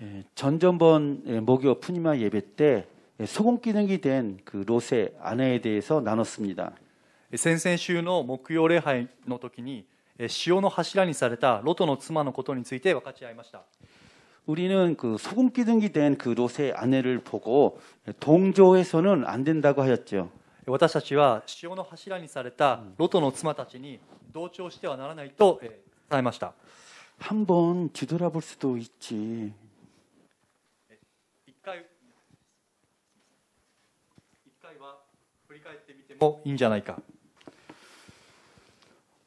예, 전전번 예, 목요 푸니마 예배 때 예, 소금 기능이 된그 롯의 아내에 대해서 나눴습니다. 先々週の木曜礼拝の時に塩の柱にされたロトの妻のことについて分かち合いました。 우리는 그 소금 기둥이 된그 롯의 아내를 보고 동조해서는 안 된다고 하였죠. 私たちは塩の柱にされたロトの妻たちに同調してはならないと伝えました。한번 뒤돌아볼 수도 있지. 振り返ってみてもいいんじゃないか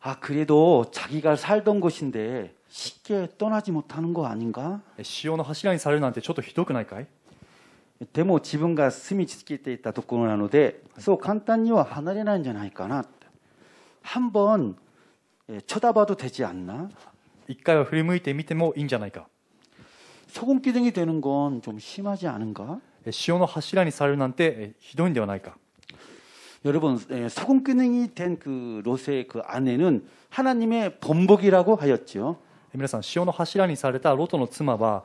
あ、그래도자기가살던곳인데쉽게떠나지못하는거아닌가潮の柱にされるなんてちょっとひどくないかいじゃないかな한쳐다봐도되지않나一回は振り向いてみてもいいんじゃないか소금기둥이되는건좀심하지않은가潮の柱にされるなんてひどいんではないか여러분성근행이된그롯의그아내는하나님의번복이라고하였지요皆さん、潮の柱にされたロトの妻は、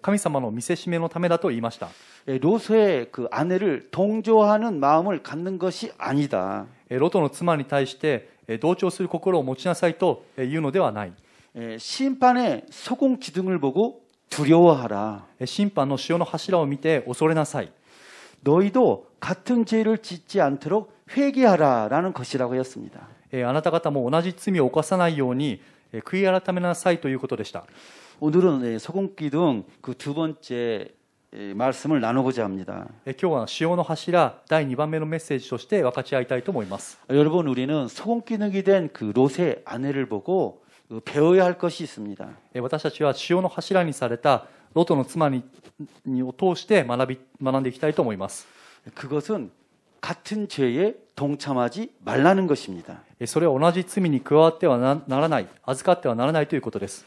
神様の見せしめのためだと言いました。로스의그아내를동조하는마음을갖는것이아니다ロトの妻に対して同調する心を持ちなさいと言うのではない。심판의소공기둥을보고두려워하라심판의潮の柱を見て恐れなさい。 너희도 같은 죄를 짓지 않도록 회개하라라는 것이라고 했습니다. 예, あなた方も同じ罪を犯さないように悔い改めなさいということでした. 뭐 예, 오늘은 예, 소금기 등그두 번째 예, 말씀을 나누고자 합니다. 今日は塩の柱第2番目のメッセージとして分かち合いたいと思います. 여러분 우리는 소금기능이 된그 롯의 아내를 보고 그 배워야 할 것이 있습니다. 私たちは塩の柱にされたロトの妻ににを通して学び学んでいきたいと思います。그것それは同じ罪に加わってはならない、預かってはならないということです。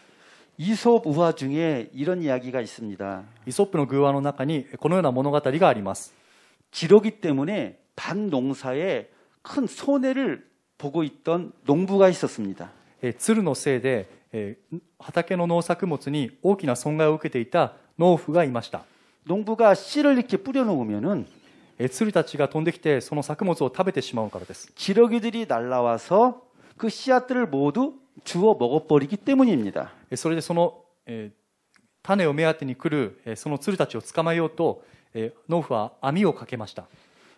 이솝우화중에이런이야기가있습니다이솝의우화の中にこのような物語があります。지러기때문에밭농사에큰손해를보고있던농부가있었습니다鶴のせいでえー、畑の農作物に大きな損害を受けていた農夫がいました。農夫が씨를이렇게뿌려놓으면은え鶴たちが飛んできてその作物を食べてしまうからです。지러기들이날라와서그씨앗들을모두주워먹어버리기때문입니다それでその、えー、種を目当てに来る、えー、その鶴たちを捕まえようと、えー、農夫は網をかけました。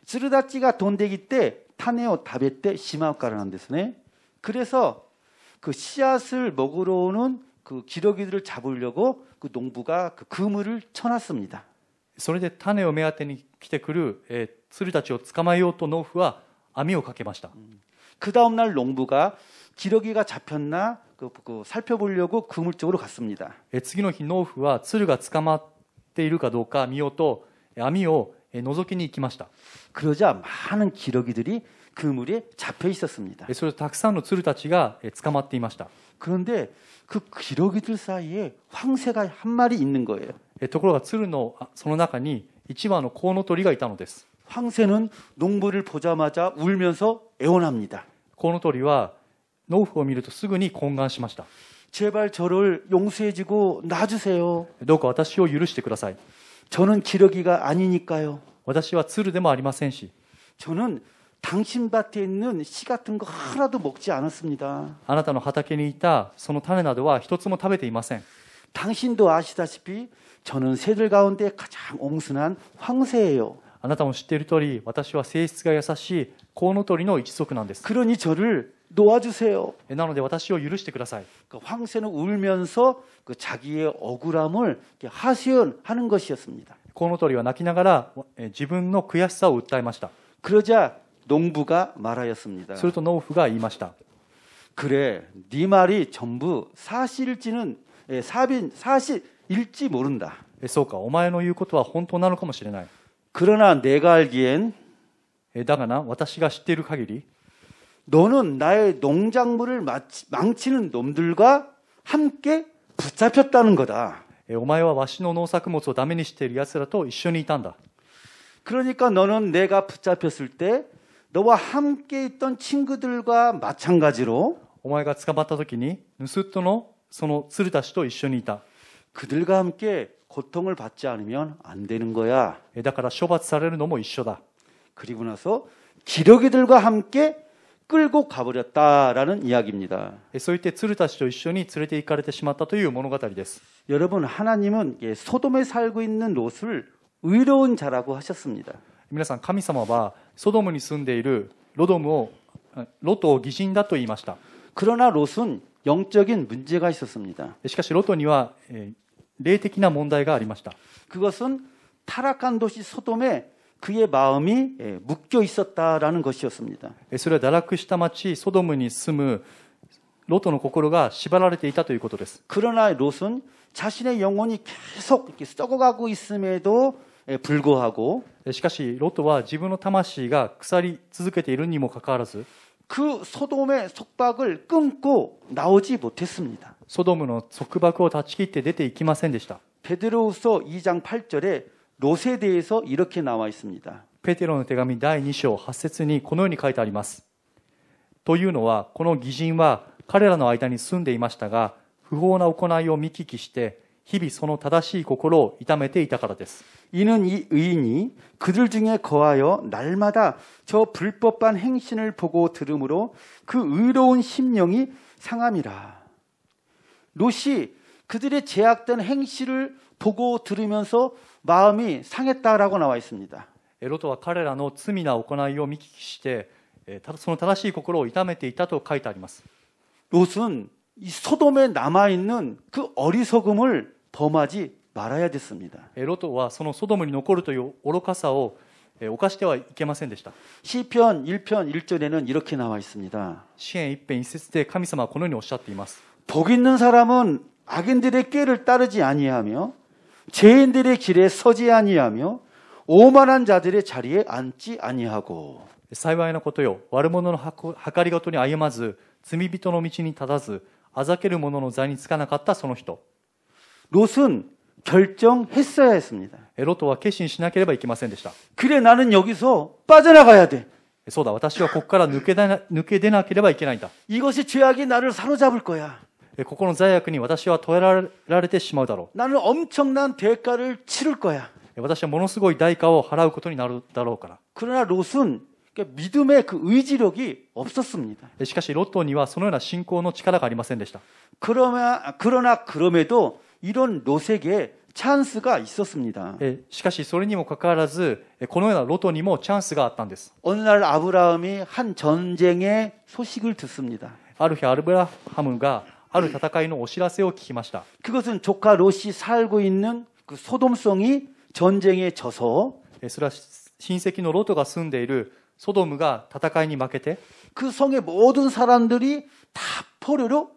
鶴たちが飛んできて種を食べてしまうからなんですね。그래서그 씨앗을 먹으러 오는 그 기러기들을 잡으려고 그 농부가 그 그물을 쳐놨습니다. それで種を目当てに来てくるえー、鶴たちを捕まえようと農夫は網をかけました。그 다음 날 농부가 기러기가 잡혔나 그, 그 살펴보려고 그물 쪽으로 갔습니다. え次の日農夫は鶴が捕まっているかどうか見ようと網を覗きに行きました。 그 그러자 많은 기러기들이 그물에 잡혀 있었습니다. それたくさんの鶴たちが捕まっていました。 그런데 그 기러기들 사이에 황새가 한 마리 있는 거예요. ところが鶴のその中に一羽のコウノトリがいたのです。 황새는 농부를 보자마자 울면서 애원합니다. コウノトリは農夫を見るとすぐに懇願しました。 제발 저를 용서해주고 놔주세요. どうか私を許してください。 저는 기러기가 아니니까요. 私は鶴でもありませんし。 저는 당신 밭에 있는 씨 같은 거 하나도 먹지 않았습니다. あなたの畑にいたその種などは一つも食べていません。 당신도 아시다시피 저는 새들 가운데 가장 옹순한 황새예요. あなたも知っている通り、私は性質が優しいコウノトリの一族なんです。 그러니 저를 놓아주세요. なので私を許してください。그 황새는 울면서 그 자기의 억울함을 이렇게 하소연하는 것이었습니다. コウノトリは泣きながらえー自分の悔しさを訴えました。 그러자 농부가 말하였습니다. すると農夫が言いまし 그래, 네 말이 전부 사실일지는 예, 사빈 사실일지 모른다. そうか、お前の言うことは本当なのかもしれない。 그러나 내가 알기엔 에다가나, 내가 知っている限り 너는 나의 농작물을 망치는 놈들과 함께 붙잡혔다는 거다. 오마前와 와시노 農作物をダメにしている奴스라一이にいたん다 그 그러니까 너는 내가 붙잡혔을 때 너와 함께 있던 친구들과 마찬가지로 오お前が捕まった時に盗人のその鶴たちと一緒にいた 그들과 함께 고통을 받지 않으면 안 되는 거야. 에다だか쇼処罰されるのも一緒다 그리고 나서 기러기들과 함께 끌고 가버렸다라는 이야기입니다. そういって鶴たちと一緒に連れて行かれてしまったという物語です. 여러분 하나님은 소돔에 살고 있는 롯을 의로운 자라고 하셨습니다. 皆さん神様はソドムに住んでいるロドムをロトを偽人だと言いました。그러나롯은영적인문제가있었습니다しかしロトには霊的な問題がありました。그것은타락한도시소돔에그의마음이묶여있었다라는것이었습니다それは堕落した町ソドムに住むロトの心が縛られていたということです。그러나롯은자신의영혼이계속썩어가고있음에도불구하고しかしロトは自分の魂が腐り続けているにもかかわらず그소돔의속박을끊고나오지못했습니다소돔은속박을다치기때내때行きませんでした베드로후서2장8절에롯에대해서이렇게나와있습니다베드로의手紙第2章8節にこのように書いてありますというのはこの義人は彼らの間に住んでいましたが不法な行いを見聞きして日々その正しい心を痛めていたからです。 이는 이 의인이 그들 중에 거하여 날마다 저 불법한 행신을 보고 들으므로 그 의로운 심령이 상함이라. 롯이 그들의 제약된 행실을 보고 들으면서 마음이 상했다라고 나와 있습니다. ロトは彼らの罪な行いを見聞きして、その正しい心を痛めていたと書いてあります。 롯은 이 소돔에 남아 있는 그 어리석음을 범하지말아야됐습니다ロトはそのソドムに残るという愚かさを犯してはいけませんでした。시편1편1절에는이렇게나와있습니다支援一編一節で神様はこのようにおっしゃっています。복있는사람은악인들의꾀를따르지아니하며죄인들의길에서지아니하며오만한자들의자리에앉지아니하고幸いなことよ、悪者の計りごとに歩まず、罪人の道に立たず、あざける者の座につかなかったその人。 롯은 결정했어야 했습니다. ロットは決心しなければいけませんでした. 그래 나는 여기서 빠져나가야 돼. そうだ、私はここから抜け出なければいけないんだ. 이것이 죄악이 나를 사로잡을 거야. この罪悪に私は捉えられてしまうだろう 나는 엄청난 대가를 치를 거야. 私はものすごい代価を払うことになるだろうから. 그러나 롯은 믿음의 그 의지력이 없었습니다. しかしロットにはそのような信仰の力がありませんでした. 그러나 그러나 그럼에도 이런 로색에 チャンスが있었습니 다. しかしそれにもかかわらず、このようなロトにもチャンスがあったんです。어느날아브라함이한전쟁의소식을듣습니 다. 아르히아브라함은がある戦いのお知らせを聞きました.그것은조카롯이살고있는그소돔성이전쟁에져 서. それは親戚のロトが住んでいるソドムが戦いに負けて그성의모든사람들이다포로로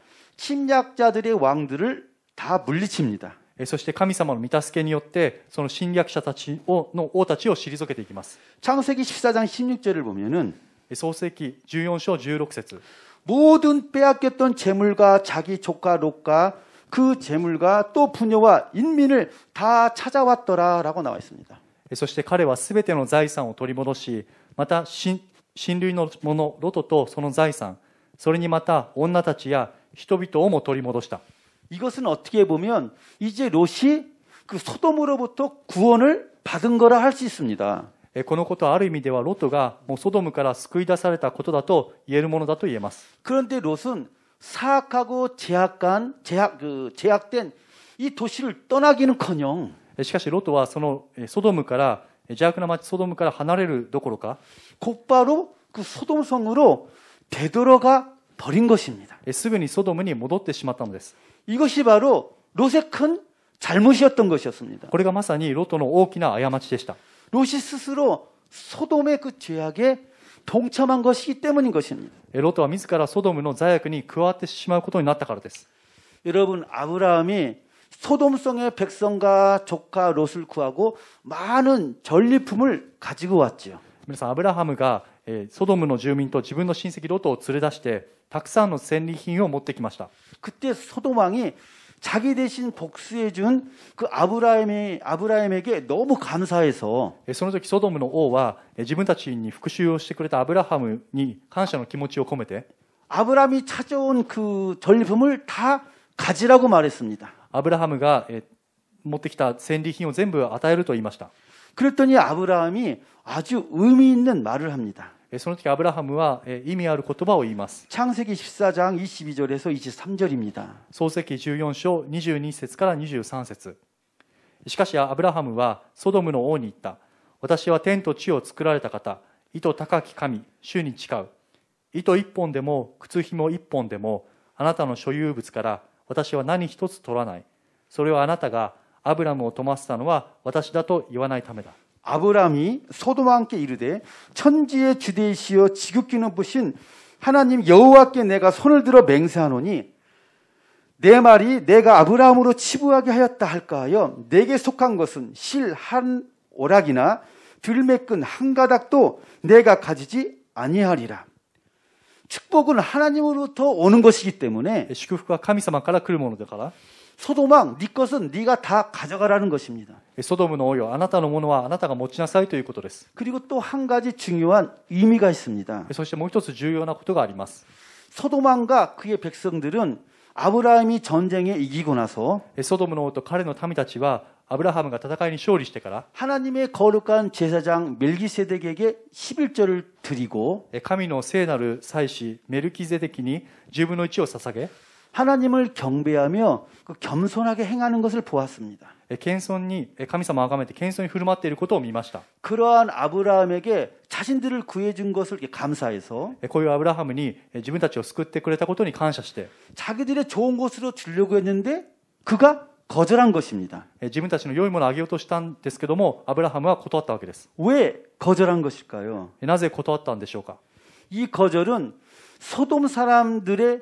侵略자들의 왕들을 다 물리칩니다. そして神様の見助けによってその侵略者たちをの王たちを退けていきます。창세기14장16절을보면은創世記14章16節 모든 빼앗겼던 재물과 자기 조카 롯과 그 재물과 또 부녀와 인민을 다 찾아왔더라라고 나와 있습니다. そして彼はすべての財産を取り戻し、また親類の者ロトとその財産、それにまた女たちや 人々をも取り戻した。이것은어떻게보면이제롯이그소돔으로부터구원을받은거라할 수있습니다このことはある意味ではロトがもうソドムから救い出されたことだと言えるものだと言えます。그런데롯은사악하고제약한제약그제약된이도시를떠나기는커녕しかしロトはそのソドムから邪悪な町ソドムから離れるどころか곧바로그소돔성으로되돌아가 버린 것입니다. 에스벤이 소돔이 戻ってしまったのです. 이것이 바로 롯의 큰 잘못이었던 것이었습니다. これがまさにロトの나아야마치でし다 그러니까 롯이 스스로 소돔의 그 죄악에 동참한 것이기 때문인 것입니다. ロト가自らソ라소돔罪자に加わ그와しまうことになったからで 예, 여러분 아브라함이 소돔성의 백성과 조카 롯을 구하고 많은 전리품을 가지고 왔지요. 그래서 아브라함이가 ソドムの住民と自分の親戚ロトを連れ出してたくさんの戦利品を持ってきました자기대신복수해준그아브라함이아브라함에게너무감사해서その時소돔의왕은自分たちに復讐をしてくれたアブラハムに感謝の気持ちを込めて아브라함이찾아온그전리품을다가지라고말했습니다아브라함이持ってきた戦利品を全部与えると言いました。그랬더니아브라함이아주의미있는말을합니다その時アブラハムは意味ある言葉を言います。창세기14장22절에서23절입니 다。 創世記14章22節から23節しかしアブラハムはソドムの王に言った。私は天と地を作られた方、意図高き神、主に誓う。糸一本でも靴紐一本でもあなたの所有物から私は何一つ取らない。それはあなたがアブラムを泊ませたのは私だと言わないためだ。 아브람이 소돔와 함께 이르되 천지의 주대이시여 지극히 높으신 하나님 여호와께 내가 손을 들어 맹세하노니 내 말이 내가 아브라함으로 치부하게 하였다 할까 하여 내게 속한 것은 실 한 오락이나 들매끈 한 가닥도 내가 가지지 아니하리라. 축복은 하나님으로부터 오는 것이기 때문에 축복은 하나님으로부터 오는 것이기 때 소돔왕, 네 것은 네가 다 가져가라는 것입니다. 소돔은 오요, 아나타의 모노와 아나타가 모치나사이 ということです. 그리고 또 한 가지 중요한 의미가 있습니다. そしてもう一つ重要なことがあります. 소돔왕과 그의 백성들은 아브라함이 전쟁에 이기고 나서 소돔의 왕 그의 民たちは 아브라함과 戦いに勝利してから 하나님의 거룩한 제사장 멜기세덱에게 11절을 드리고 神の聖なる祭司メルキゼデキに10分の1を捧げ 하나님을 경배하며 겸손하게 행하는 것을 보았습니다. 謙遜に神様を崇めて謙遜に振る舞っていることを見ました. 그러한 아브라함에게 자신들을 구해준 것을 감사해서 こういうアブラハムに自分たちを救ってくれたことに感謝して 자기들의 좋은 것으로 주려고 했는데 그가 거절한 것입니다. 自分たちの良いものをあげようとしたんですけどもアブラハムは断ったわけです.왜 거절한 것일까요? なぜ断ったんでしょうか?이 거절은 소돔 사람들의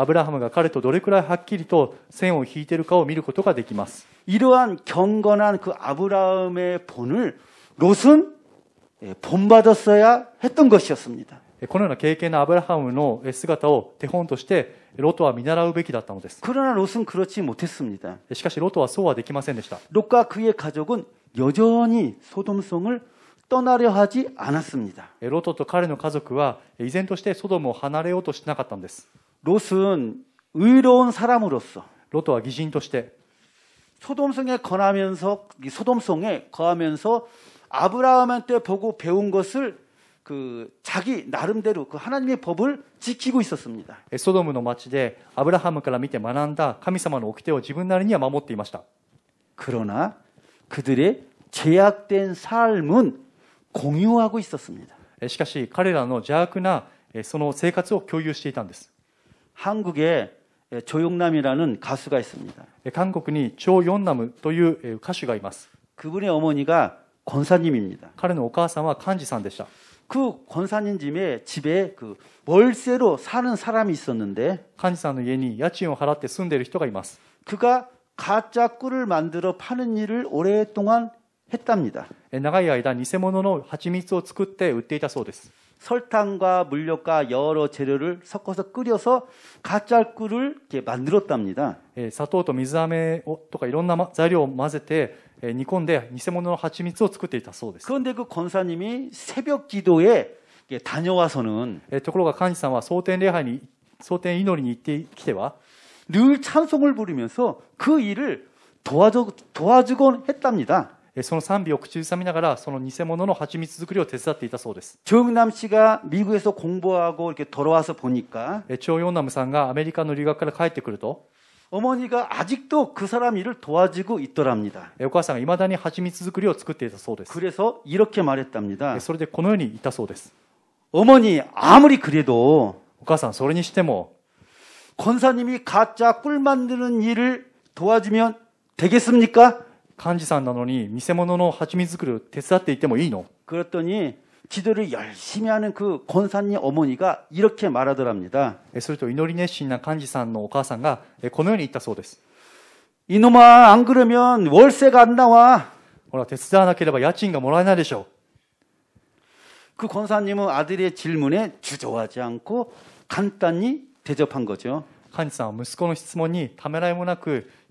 アブラハムが彼とどれくらいはっきりと線を引いているかを見ることができます。이러한경건한그아브라함의본을롯은본받았어야했던것이었습니 다。 このような経験のアブラハムの姿を手本として、ロトは見習うべきだったのです。그러나롯은그렇지못했습니 다。 しかし、ロトはそうはできませんでした。롯과그의가족은여전히소돔성을떠나려하지않았습니 다。 ロトと彼の家族は依然としてソドムを離れようとしなかったんです。 롯은 의로운 사람으로서 ロトは義人として 소돔성에 거하면서 이 소돔성에 거하면서 아브라함한테 보고 배운 것을 그 자기 나름대로 그 하나님의 법을 지키고 있었습니다. ソドムの町でアブラハムから見て学んだ神様の掟を自分なりには守っていました 예, 그러나 그들의 제약된 삶은 공유하고 있었습니다. えしかし彼らの邪悪なえその生活を共有していたんです 예, 한국에 조용남이라는 가수가 있습니다. え韓国にチョ・ヨンナムというえ歌手がいます。 그분의 어머니가 권사님입니다. 彼のお母さんは幹事さんでした。그 권사님 집에 집에 그 월세로 사는 사람이 있었는데幹事さんの家に家賃を払って住んでいる人がいます。 그가 가짜 꿀을 만들어 파는 일을 오랫동안 했답니다. え長い間、偽物の蜂蜜を作って売っていたそうです。 설탕과 물엿과 여러 재료를 섞어서 끓여서 가짜 꿀을 이렇게 만들었답니다. 예, 사토와 미즈아메とかいろんな 재료를 混ぜて煮込んで偽物の 하치미츠를 作っていたそうです. 그런데 그 권사님이 새벽 기도에 다녀와서는 예, ところが神様は蒼天礼拝に蒼天祈りに行ってきて늘 찬송을 부르면서 그 일을 도와주, 도와주곤 했답니다. その賛美を口ずさみながらその偽物の蜂蜜作りを手伝っていたそうです。チョウヨンナムさんがアメリカの留学から帰ってくると、お母さんがいまだに蜂蜜作りを作っていたそうです。それでこのように言ったそうです。お母さん、それにしても、コンサニミ、권사님이가짜꿀만드는일을도와주면되겠습니까 간지さん 나노니 미세모노노 하지미 즈크르 데스아떼 이때 뭐 이노? 그랬더니 기도를 열심히 하는 그 권사님 어머니가 이렇게 말하더랍니다. 그래서 이노리네신나 간지さんの 오가상가 고노연이 있다 소데스. 이놈아 안 그러면 월세가 안 나와. 뭐라 데스다나케레바 야친가 모라이나でしょ. 그 권사님은 아들의 질문에 주저하지 않고 간단히 대접한 거죠. 간지さん息子の質問にためらいもなく シンプルに答えたつもりだったんですね。예수님을믿는것과남의죄에동참하는것과イエス様を信じることと人の罪に加わることと무슨관련이있는지전혀알지못하는것입니다どのような関連があるのか全くわからないようです。결국그사람과함께사기죄사기죄로고소당하고말았다는것입니다結局その人と共に詐欺罪で訴えられてしまったということです。여러분천사가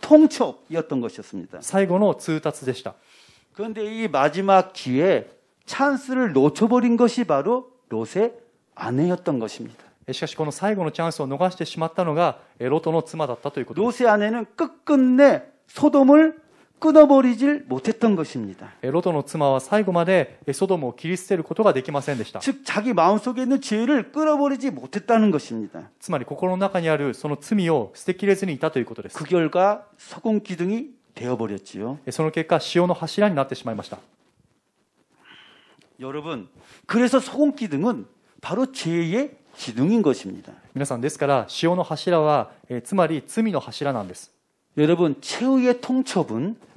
통첩이었던 것이었습니다. 最後の通達でした. 그런데 이 마지막 기회 찬스를 놓쳐버린 것이 바로 롯의 아내였던 것입니다. しかしこの最後のチャンスを逃してしまったのがロトの妻だったということです 끊어버리질 못했던 것입니다. 로도의妻와 最後まで 소돔을 길이捨てる こと가 できませんでした.즉 자기 마음속에 있는 죄를 끊어버리지 못했다는 것입니다. つまり心の中にあるその罪を捨てきれずにいたということです.그 결과 소금 기둥이 되어버렸지요. その結果塩の柱になってしまいました. 여러분, 그래서 소금 기둥은 바로 죄의 기둥인 것입니다. 皆さんですから塩の柱はつまり罪の柱なんです. 여러분, 최후의 통첩은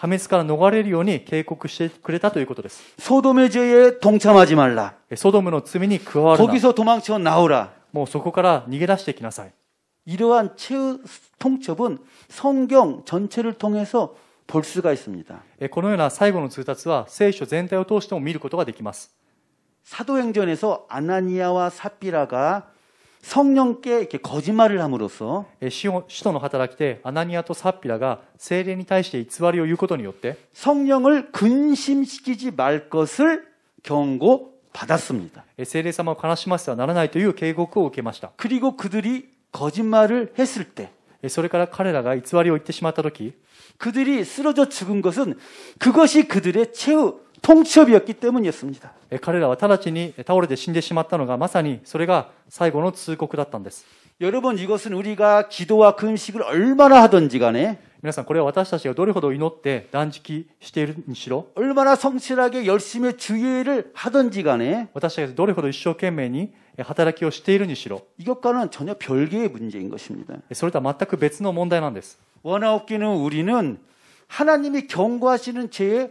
破滅から逃れるように警告してくれたということです。ソドメ죄에동참하지말 라。 ソドムの罪に加わる거기서도망쳐나오 라。 もうそこから逃げ出してきなさい。이러한최통첩은성경전체를통해서볼수가있습니다このような最後の通達は聖書全体を通しても見ることができます。사도행전에서아나니아와삽비라가성령께이렇게거짓말을함으로써使徒の働きでアナニアとサッピラが精霊に対して偽りを言うことによって성령을근심시키지말것을경고받았습니다精霊様を悲しませてはならないという警告を受けました。그리고그들이거짓말을했을때それから彼らが偽りを言ってしまった時그들이쓰러져죽은것은그것이그들의최후 통첩이었기 때문이었습니다. 彼らは直ちに倒れて死んでしまったのがまさにそれが最後の通告だったんです. 여러분 이것은 우리가 기도와 금식을 얼마나 하든지 간에 皆さんこれは私たちがどれほど祈って断食しているにしろ 얼마나 성실하게 열심히 주의를 하든지 간에 私たちがどれほど一生懸命に働きをしているにしろ 이것과는 전혀 별개의 문제인 것입니다. それとは全く別の問題なんです. 원하옵기는 우리는 하나님이 경고하시는 죄에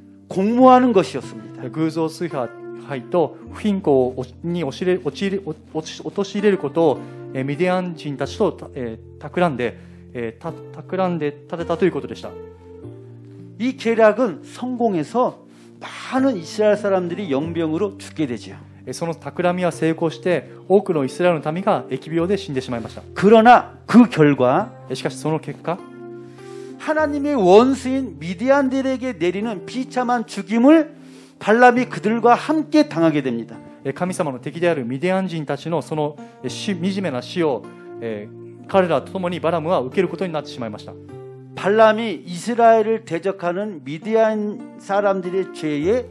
공모하는것이었습니 다。 偶像崇拝と不貧困に陥れ陥れ陥れることをミディアン人たちと企んで企んで立てたということでした。이계략은성공해서많은이스라엘사람들이영병으로죽게되죠その企みは成功して多くのイスラエルの民が疫病で死んでしまいました。그러나그결과しかしその結果 하나님의 원수인 미디안들에게 내리는 비참한 죽임을 발람이 그들과 함께 당하게 됩니다. 神様の敵であるミディアン人たちのその惨めな死を彼らと共にバラムは受けることになってしまいました 예, 예, 예, 발람이 이스라엘을 대적하는 미디안 사람들의 죄에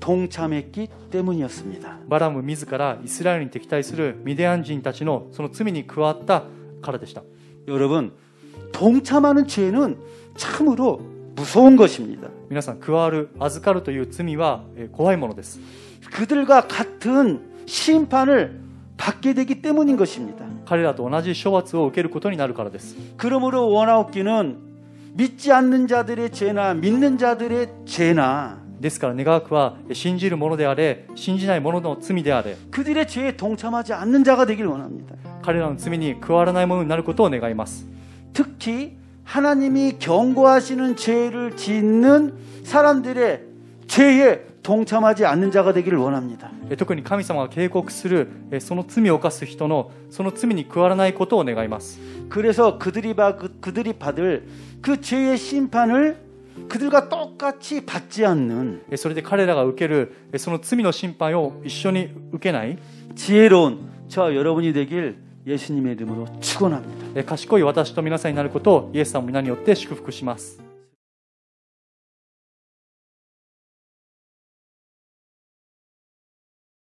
동참했기 때문이었습니다. 바람은 自ら이스라엘に敵対するミディアン人たちのその罪に加わったからで 여러분 동참하는 죄는 참으로 무서운 것입니다. 皆さん加わる預かるという罪は怖いものです 그들과 같은 심판을 받게 되기 때문인 것입니다. 彼らと同じ処罰を受けることになるからです 그러므로 원하옵기는 믿지 않는 자들의 죄나 믿는 자들의 죄나 ですから願わくは信じる者であれ信じない者の罪であれ彼らの罪に加わらない者になることを願います 특히 하나님이 경고하시는 죄를 짓는 사람들의 죄에 동참하지 않는 자가 되기를 원합니다. 특히 하나님께서 警告するその罪を犯す人のその罪に加わらないことを願い 그래서 그들이 바, 그, 들이 받을 그 죄의 심판을 그들과 똑같이 받지 않는 それで彼らが受けるその罪の審判を一緒に受けない 예, 예, 지혜로운 저 여러분이 되길 예수님의이름으로축원합니다네가시と皆さんになることをイエス様皆によって祝福します。